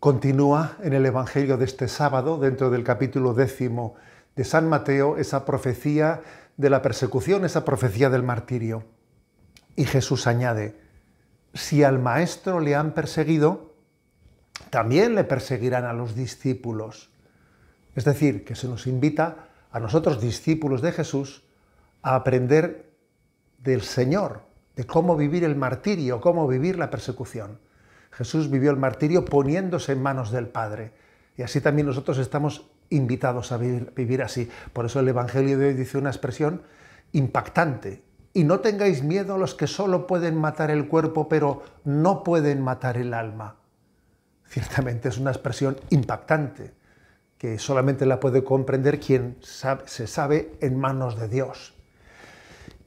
Continúa en el Evangelio de este sábado, dentro del capítulo décimo de San Mateo, esa profecía de la persecución, esa profecía del martirio. Y Jesús añade, si al Maestro le han perseguido, también le perseguirán a los discípulos. Es decir, que se nos invita a nosotros, discípulos de Jesús, a aprender del Señor, de cómo vivir el martirio, cómo vivir la persecución. Jesús vivió el martirio poniéndose en manos del Padre. Y así también nosotros estamos invitados a vivir, así. Por eso el Evangelio de hoy dice una expresión impactante. Y no tengáis miedo a los que solo pueden matar el cuerpo, pero no pueden matar el alma. Ciertamente es una expresión impactante, que solamente la puede comprender quien se sabe en manos de Dios.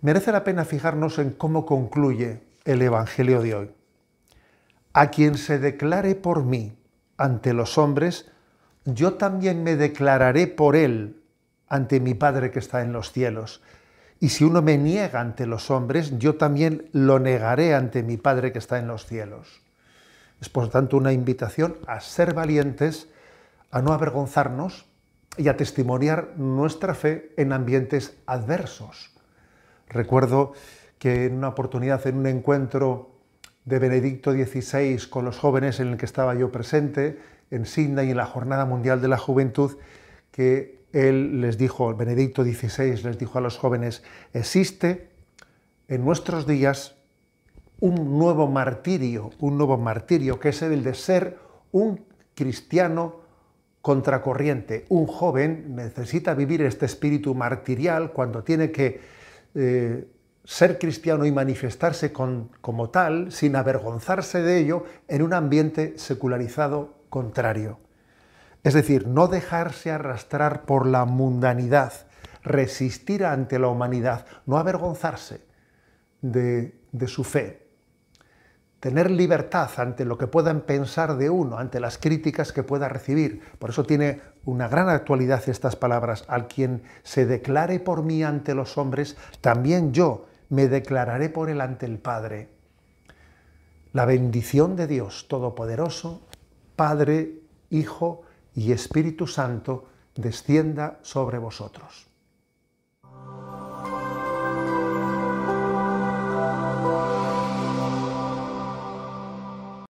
Merece la pena fijarnos en cómo concluye el Evangelio de hoy. A quien se declare por mí ante los hombres, yo también me declararé por él ante mi Padre que está en los cielos. Y si uno me niega ante los hombres, yo también lo negaré ante mi Padre que está en los cielos. Es por tanto una invitación a ser valientes, a no avergonzarnos y a testimoniar nuestra fe en ambientes adversos. Recuerdo que en una oportunidad, en un encuentro de Benedicto XVI con los jóvenes en el que estaba yo presente, en y en la Jornada Mundial de la Juventud, que él les dijo, Benedicto XVI les dijo a los jóvenes, existe en nuestros días un nuevo martirio, un nuevo martirio, que es el de ser un cristiano contracorriente. Un joven necesita vivir este espíritu martirial cuando tiene que eh, ser cristiano y manifestarse como tal, sin avergonzarse de ello, en un ambiente secularizado contrario. Es decir, no dejarse arrastrar por la mundanidad, resistir ante la humanidad, no avergonzarse de su fe, tener libertad ante lo que puedan pensar de uno, ante las críticas que pueda recibir. Por eso tiene una gran actualidad estas palabras, al quien se declare por mí ante los hombres, también yo me declararé por él ante el Padre. La bendición de Dios Todopoderoso, Padre, Hijo y Espíritu Santo, descienda sobre vosotros.